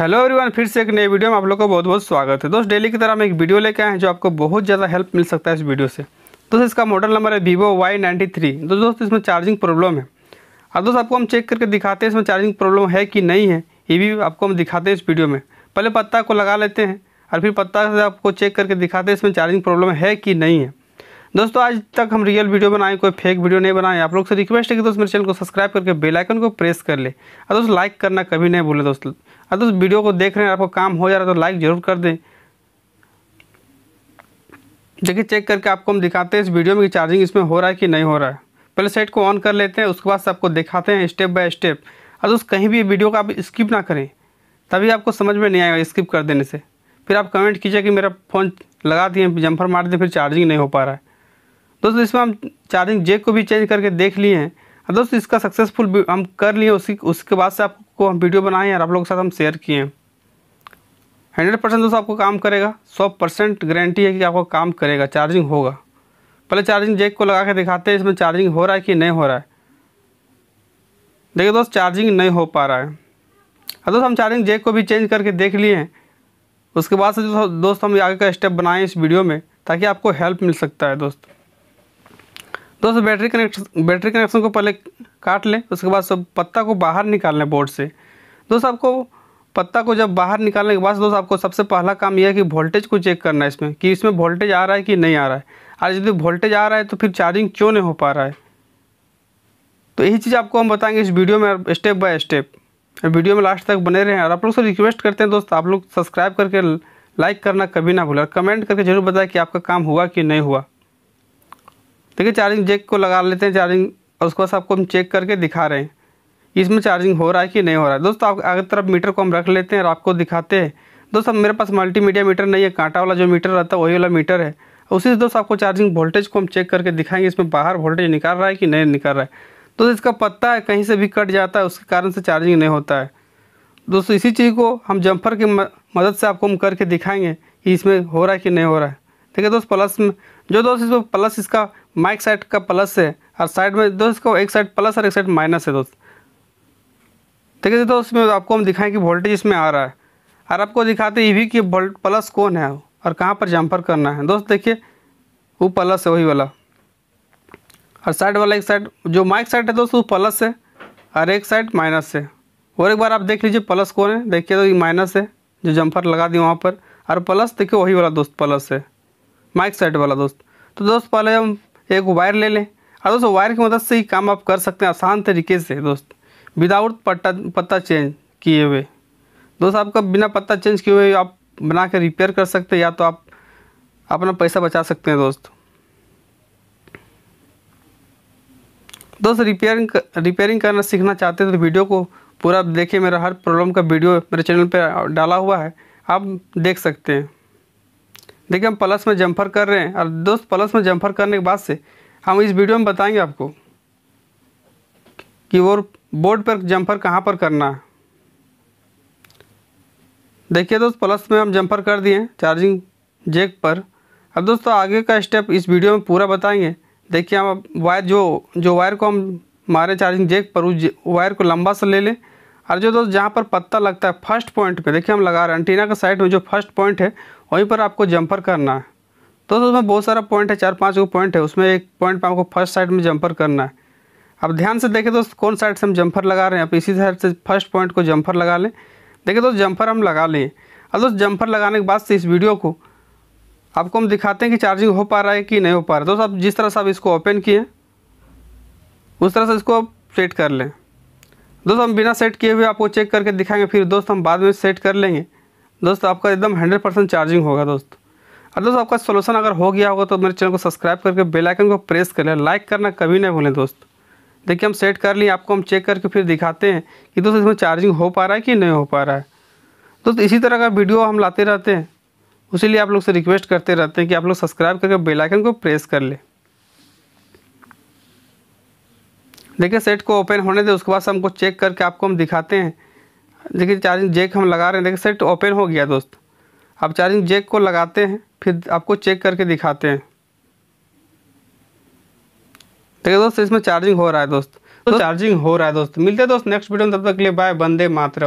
hello everyone फिर से एक नई वीडियो में आप लोग का बहुत बहुत स्वागत है दोस्त डेली की तरह हम एक वीडियो लेके आए हैं जो आपको बहुत ज़्यादा हेल्प मिल सकता है इस वीडियो से दोस्त इसका मॉडल नंबर है वीवो वाई नाइन्टी थ्री तो दोस्त इसमें चार्जिंग प्रॉब्लम है और दोस्त आपको हम चेक करके दिखाते हैं इसमें चार्जिंग प्रॉब्लम है कि नहीं है ये भी आपको हम दिखाते हैं इस वीडियो में पहले पत्ता को लगा लेते हैं और फिर पत्ता से आपको चेक करके दिखाते हैं इसमें चार्जिंग प्रॉब्लम है कि नहीं है दोस्तों आज तक हम रियल वीडियो बनाए कोई फेक वीडियो नहीं बनाए आप लोग से रिक्वेस्ट है कि दोस्त मेरे चैनल को सब्सक्राइब करके बेलाइकन को प्रेस कर ले और दोस्त लाइक करना कभी नहीं भूलें दोस्त और दोस्त वीडियो को देख रहे हैं आपको काम हो जा रहा है तो लाइक जरूर कर दें देखिए चेक करके आपको हम दिखाते हैं इस वीडियो में कि चार्जिंग इसमें हो रहा है कि नहीं हो रहा है पहले सेट को ऑन कर लेते हैं उसके बाद आपको दिखाते हैं स्टेप बाय स्टेप और दोस्त कहीं भी वीडियो का आप स्किप ना करें तभी आपको समझ में नहीं आएगा स्किप कर देने से फिर आप कमेंट कीजिए कि मेरा फ़ोन लगा दिए जम्फर मार दिए फिर चार्जिंग नहीं हो पा रहा है दोस्तों इसमें हम चार्जिंग जेक को भी चेंज करके देख लिए हैं हाँ, दोस्तों इसका सक्सेसफुल हम कर लिए उसी उसके बाद से आपको हम वीडियो बनाए हैं और आप लोगों के साथ हम शेयर किए हैं हंड्रेड परसेंट दोस्तों आपको काम करेगा सौ परसेंट गारंटी है कि आपको काम करेगा चार्जिंग होगा पहले चार्जिंग जेक को लगा के दिखाते हैं इसमें चार्जिंग हो रहा है कि नहीं हो रहा है देखिए दोस्त चार्जिंग नहीं हो पा रहा है अब हाँ, दोस्त हम चार्जिंग जेक को भी चेंज करके देख लिए हैं उसके बाद से दोस्त हम आगे का स्टेप बनाएँ इस वीडियो में ताकि आपको हेल्प मिल सकता है दोस्त दोस्तों बैटरी कनेक्शन बैटरी कनेक्शन को पहले काट लें उसके बाद सब पत्ता को बाहर निकाल लें बोर्ड से दोस्तों आपको पत्ता को जब बाहर निकालने के बाद दोस्तों आपको सबसे पहला काम यह है कि वोल्टेज को चेक करना है इसमें कि इसमें वोल्टेज आ रहा है कि नहीं आ रहा है और यदि वोल्टेज आ रहा है तो फिर चार्जिंग क्यों नहीं हो पा रहा है तो यही चीज़ आपको हम बताएंगे इस वीडियो में स्टेप बाय स्टेप वीडियो में लास्ट तक बने रहें और आप लोग से रिक्वेस्ट करते हैं दोस्त आप लोग सब्सक्राइब करके लाइक करना कभी ना भूलें कमेंट करके जरूर बताएं कि आपका काम हुआ कि नहीं हुआ देखिए चार्जिंग जेक को लगा लेते हैं चार्जिंग और उसके बाद आपको हम चेक करके दिखा रहे हैं इसमें चार्जिंग हो रहा है कि नहीं हो रहा है दोस्तों आप आगे तरफ मीटर को हम रख लेते हैं और आपको दिखाते हैं दोस्तों मेरे पास मल्टीमीडिया मीटर नहीं है कांटा वाला जो मीटर रहता है वही वाला मीटर है उसी से दोस्तों आपको चार्जिंग वोल्टेज को हम चेक करके दिखाएंगे इसमें बाहर वोल्टेज निकाल रहा है कि नहीं निकाल रहा है तो इसका पत्ता है कहीं से भी कट जाता है उसके कारण से चार्जिंग नहीं होता है दोस्तों इसी चीज़ को हम जम्फर की मदद से आपको हम करके दिखाएंगे कि इसमें हो रहा है कि नहीं हो रहा है ठीक है दोस्त प्लस में जो दोस्त इसमें प्लस इसका माइक साइड का प्लस है और साइड में दोस्त को एक साइड प्लस और एक साइड माइनस है दोस्त ठीक है दोस्त में आपको हम दिखाएं कि वोल्टेज इसमें आ रहा है और आपको दिखाते ई वी की वोल्ट प्लस कौन है और कहाँ पर जम्पर करना है दोस्त देखिए वो प्लस है वही वाला और साइड वाला एक साइड जो माइक साइड है दोस्त वो प्लस है और एक साइड माइनस है और एक बार आप देख लीजिए प्लस कौन है देखिए तो ये माइनस है जो जम्पर लगा दी वहाँ पर और प्लस देखिए वही वाला दोस्त प्लस है माइक साइड वाला दोस्त तो दोस्त पहले हम एक वायर ले लें और दोस्तों वायर की मदद से ही काम आप कर सकते हैं आसान तरीके से दोस्त विदाउट पट्टा पत्ता चेंज किए हुए दोस्त आपका बिना पत्ता चेंज किए हुए आप बना कर रिपेयर कर सकते हैं या तो आप अपना पैसा बचा सकते हैं दोस्त दोस्त रिपेयरिंग रिपेयरिंग करना सीखना चाहते हैं तो वीडियो को पूरा देखिए मेरा हर प्रॉब्लम का वीडियो मेरे चैनल पर डाला हुआ है आप देख सकते हैं देखिए हम प्लस में जम्फर कर रहे हैं और दोस्त प्लस में जम्फर करने के बाद से हम इस वीडियो में बताएंगे आपको कि वो बोर्ड पर जम्फर कहाँ पर करना है देखिए दोस्त प्लस में हम जम्फर कर दिए चार्जिंग जेक पर अब दोस्तों आगे का स्टेप इस वीडियो में पूरा बताएंगे देखिए हम वायर जो जो वायर को हम मारे चार्जिंग जेक पर उस वायर को लंबा सा ले लें और जो दोस्त जहाँ पर पत्ता लगता है फर्स्ट पॉइंट पे देखिए हम लगा रहे हैं एंटीना का साइड में जो फर्स्ट पॉइंट है वहीं पर आपको जंपर करना है तो उसमें बहुत सारा पॉइंट है चार पाँच गो पॉइंट है उसमें एक पॉइंट पर आपको फर्स्ट साइड में जंपर करना है अब ध्यान से देखें दोस्त कौन साइड से हम जंपर लगा रहे हैं आप इसी साइड से फर्स्ट पॉइंट को जंपर लगा लें देखिए दोस्त जंपर हम लगा लें अब दोस्त जंपर लगाने के बाद से इस वीडियो को आपको हम दिखाते हैं कि चार्जिंग हो पा रहा है कि नहीं हो पा रहा है दोस्त आप जिस तरह से आप इसको ओपन किए उस तरह से इसको आप सेट कर लें दोस्तों हम बिना सेट किए हुए आपको चेक करके दिखाएंगे फिर दोस्त हम बाद में सेट कर लेंगे दोस्त आपका एकदम हंड्रेड परसेंट चार्जिंग होगा दोस्त और दोस्तों आपका सोल्यूशन अगर हो गया होगा तो मेरे चैनल को सब्सक्राइब करके बेलाइकन को प्रेस कर लें लाइक करना कभी नहीं भूलें दोस्त देखिए हम सेट कर लिए आपको हम चेक करके फिर दिखाते हैं कि दोस्त इसमें चार्जिंग हो पा रहा है कि नहीं हो पा रहा है दोस्त इसी तरह का वीडियो हम लाते रहते हैं उसी लिए आप लोग से रिक्वेस्ट करते रहते हैं कि आप लोग सब्सक्राइब करके बेलाइकन को प्रेस कर लें देखिए सेट को ओपन होने दें उसके बाद से हमको चेक करके आपको हम दिखाते हैं देखिए चार्जिंग जेक हम लगा रहे हैं देखिए सेट ओपन हो गया दोस्त अब चार्जिंग जेक को लगाते हैं फिर आपको चेक करके दिखाते हैं देखिए दोस्त इसमें चार्जिंग हो रहा है दोस्त तो चार्जिंग तो हो रहा है दोस्त मिलते हैं दोस्त नेक्स्ट वीडियो में तब तक के लिए बाय बंदे मात्र